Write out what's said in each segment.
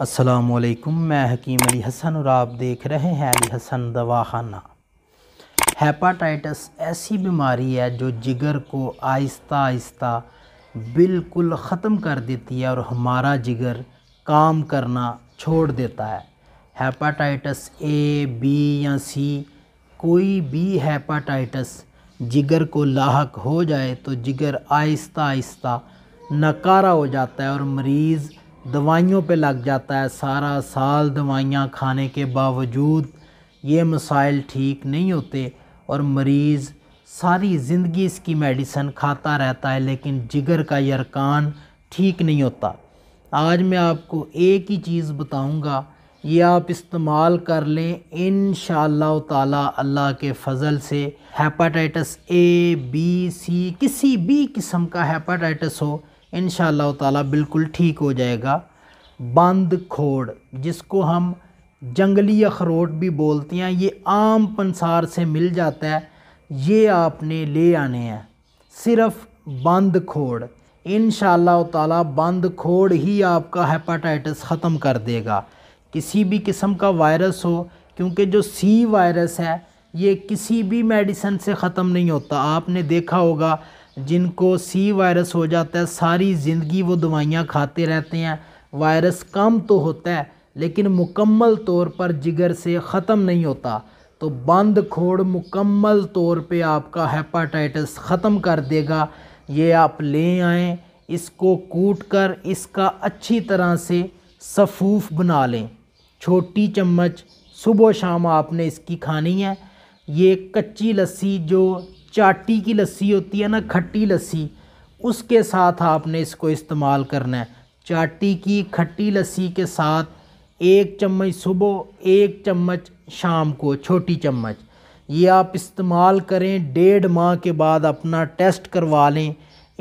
असलकुम मैं हकीम अली हसन और आप देख रहे हैं अली हसन दवाखाना हेपाटाइटस ऐसी बीमारी है जो जिगर को आहिस्ता आहिस्ता बिल्कुल ख़त्म कर देती है और हमारा जिगर काम करना छोड़ देता है हेपाटाइटस ए बी या सी कोई भी हेपाटाइटस जिगर को लाक हो जाए तो जिगर आहिस्ता आहिस्ता नकारा हो जाता है और मरीज़ दवाइयों पे लग जाता है सारा साल दवाइयाँ खाने के बावजूद ये मसाइल ठीक नहीं होते और मरीज़ सारी ज़िंदगी इसकी मेडिसन खाता रहता है लेकिन जिगर का यरकान ठीक नहीं होता आज मैं आपको एक ही चीज़ बताऊंगा ये आप इस्तेमाल कर लें इन ताला अल्लाह के फ़ज़ल से हेपाटाइटस ए बी सी किसी भी किस्म का हेपाटाइटस हो इन ताला बिल्कुल ठीक हो जाएगा बंद खोड़ जिसको हम जंगली अखरोट भी बोलते हैं ये आम पंसार से मिल जाता है ये आपने ले आने हैं सिर्फ बंद खोड़ इन ताला बंद खोड़ ही आपका हेपाटाइटिस ख़त्म कर देगा किसी भी किस्म का वायरस हो क्योंकि जो सी वायरस है ये किसी भी मेडिसन से ख़त्म नहीं होता आपने देखा होगा जिनको सी वायरस हो जाता है सारी ज़िंदगी वो दवाइयाँ खाते रहते हैं वायरस कम तो होता है लेकिन मुकम्मल तौर पर जिगर से ख़त्म नहीं होता तो बंद खोड़ मुकम्मल तौर पे आपका हेपाटाइटिस ख़त्म कर देगा ये आप ले आएँ इसको कूट कर इसका अच्छी तरह से सफ़ूफ बना लें छोटी चम्मच सुबह शाम आपने इसकी खानी है ये कच्ची लस्सी जो चाटी की लस्सी होती है ना खट्टी लस्सी उसके साथ आपने इसको इस्तेमाल करना है चाटी की खट्टी लस्सी के साथ एक चम्मच सुबह एक चम्मच शाम को छोटी चम्मच ये आप इस्तेमाल करें डेढ़ माह के बाद अपना टेस्ट करवा लें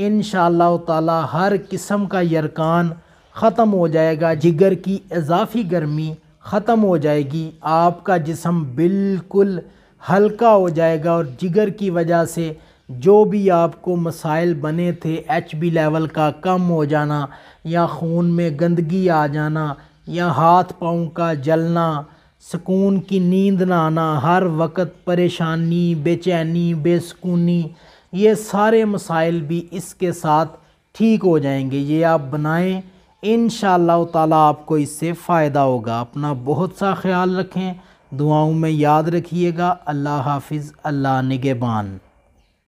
इन ताला हर किस्म का यरकान ख़त्म हो जाएगा जिगर की इजाफी गर्मी ख़त्म हो जाएगी आपका जिसम बिल्कुल हल्का हो जाएगा और जिगर की वजह से जो भी आपको मसाइल बने थे एच बी लेवल का कम हो जाना या खून में गंदगी आ जाना या हाथ पाँव का जलना सुकून की नींद ना आना हर वक्त परेशानी बेचैनी बेसकूनी ये सारे मसाइल भी इसके साथ ठीक हो जाएंगे ये आप बनाएं इन ताला आपको इससे फ़ायदा होगा अपना बहुत सा ख्याल रखें दुआओं में याद रखिएगा अल्लाह हाफिज़ अल्लाह निगेबान